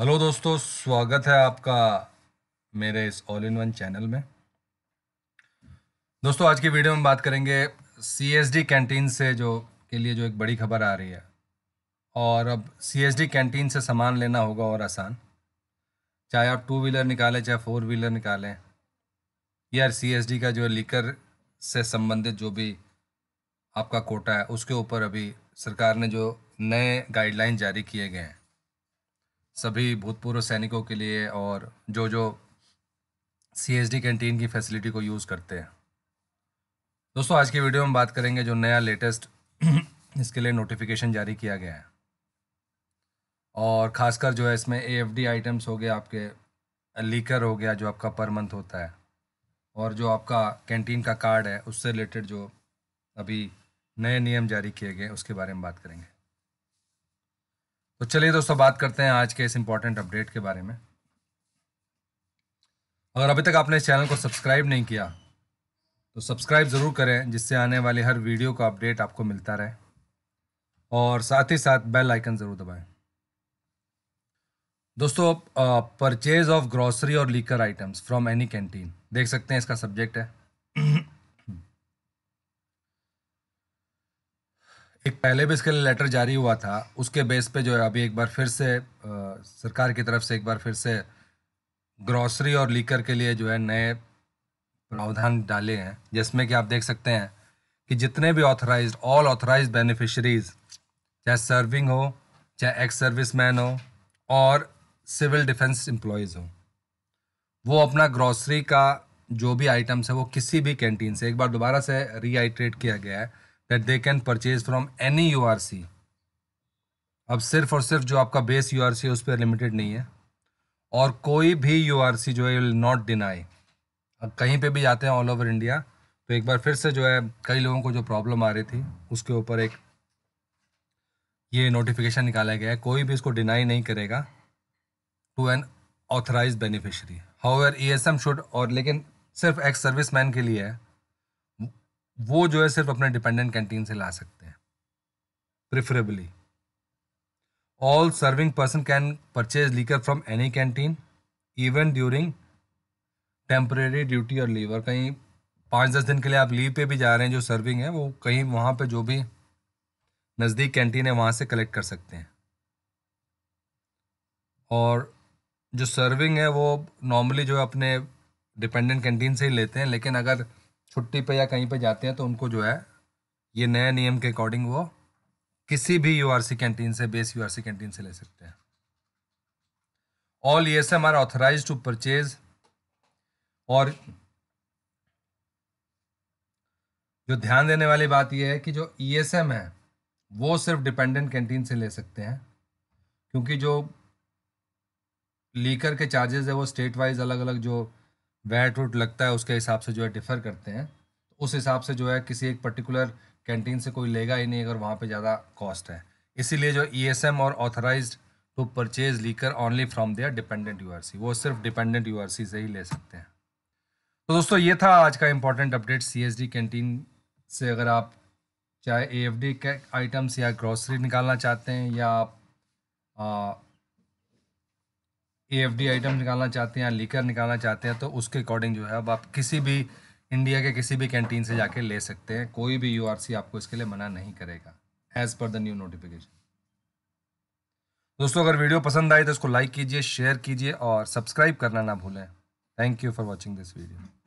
hello दोस्तों स्वागत है आपका मेरे इस ऑल इन वन चैनल में दोस्तों आज की वीडियो में बात करेंगे सीएसडी कैंटीन से जो के लिए जो एक बड़ी खबर आ रही है और अब सीएसडी कैंटीन से सामान लेना होगा और आसान चाहे आप टू व्हीलर निकालें चाहे फोर व्हीलर निकालें या सीएसडी का जो लीकर से संबंधित जो भी आपका कोटा है उसके ऊपर अभी सरकार ने जो नए गाइडलाइन जारी किए गए हैं सभी भूतपूर्व सैनिकों के लिए और जो जो सी कैंटीन की फैसिलिटी को यूज़ करते हैं दोस्तों आज की वीडियो में बात करेंगे जो नया लेटेस्ट इसके लिए नोटिफिकेशन जारी किया गया है और ख़ासकर जो है इसमें ए आइटम्स हो गए आपके लीकर हो गया जो आपका पर मंथ होता है और जो आपका कैंटीन का कार्ड है उससे रिलेटेड जो अभी नए नियम जारी किए गए उसके बारे में बात करेंगे तो चलिए दोस्तों बात करते हैं आज के इस इम्पॉर्टेंट अपडेट के बारे में अगर अभी तक आपने इस चैनल को सब्सक्राइब नहीं किया तो सब्सक्राइब ज़रूर करें जिससे आने वाली हर वीडियो का अपडेट आपको मिलता रहे और साथ ही साथ बेल आइकन ज़रूर दबाएं दोस्तों परचेज ऑफ ग्रॉसरी और liquor items from any canteen देख सकते हैं इसका सब्जेक्ट है एक पहले भी इसके लिए लेटर जारी हुआ था उसके बेस पे जो है अभी एक बार फिर से आ, सरकार की तरफ से एक बार फिर से ग्रॉसरी और लीकर के लिए जो है नए प्रावधान डाले हैं जिसमें कि आप देख सकते हैं कि जितने भी ऑथराइज ऑल ऑथराइज बेनिफिशरीज चाहे सर्विंग हो चाहे एक्स सर्विस मैन हो और सिविल डिफेंस एम्प्लॉयज़ हो वो अपना ग्रॉसरी का जो भी आइटम्स है वो किसी भी कैंटीन से एक बार दोबारा से रीआइट्रेट किया गया है that they can purchase from any U अब सिर्फ और सिर्फ जो आपका बेस यू है उस पर लिमिटेड नहीं है और कोई भी यू जो है विल नॉट डिनाई अब कहीं पे भी जाते हैं ऑल ओवर इंडिया तो एक बार फिर से जो है कई लोगों को जो प्रॉब्लम आ रही थी उसके ऊपर एक ये नोटिफिकेशन निकाला गया है कोई भी इसको डिनाई नहीं करेगा to an authorise beneficiary however E S M should और लेकिन सिर्फ एक्स सर्विस मैन के लिए है वो जो है सिर्फ अपने डिपेंडेंट कैंटीन से ला सकते हैं preferably all serving person can purchase liquor from any canteen even during temporary duty और लीवर कहीं पाँच दस दिन के लिए आप लीव पे भी जा रहे हैं जो सर्विंग है वो कहीं वहाँ पे जो भी नज़दीक कैंटीन है वहाँ से कलेक्ट कर सकते हैं और जो सर्विंग है वो नॉर्मली जो है अपने डिपेंडेंट कैंटीन से ही लेते हैं लेकिन अगर छुट्टी पे या कहीं पे जाते हैं तो उनको जो है ये नए नियम के अकॉर्डिंग वो किसी भी यू कैंटीन से बेस यू कैंटीन से ले सकते हैं all S M are authorise to purchase और जो ध्यान देने वाली बात यह है कि जो ई एस एम है वो सिर्फ डिपेंडेंट कैंटीन से ले सकते हैं क्योंकि जो लीकर के चार्जेस है वो स्टेट वाइज अलग अलग जो वैट वुट लगता है उसके हिसाब से जो है डिफ़र करते हैं उस हिसाब से जो है किसी एक पर्टिकुलर कैंटीन से कोई लेगा ही नहीं अगर वहाँ पे ज़्यादा कॉस्ट है इसीलिए जो E S M are authorise to purchase liquor only from their dependent U R C वो सिर्फ डिपेंडेंट यू आर सी से ही ले सकते हैं तो दोस्तों ये था आज का important update C S D canteen से अगर आप चाहे ए एफ डी के आइटम्स या ग्रॉसरी निकालना चाहते हैं या आप आ, ए आइटम निकालना चाहते हैं लीकर निकालना चाहते हैं तो उसके अकॉर्डिंग जो है अब आप किसी भी इंडिया के किसी भी कैंटीन से जाके ले सकते हैं कोई भी यू आपको इसके लिए मना नहीं करेगा as per the new notification दोस्तों अगर वीडियो पसंद आए तो उसको लाइक कीजिए शेयर कीजिए और सब्सक्राइब करना ना भूलें thank you for watching this video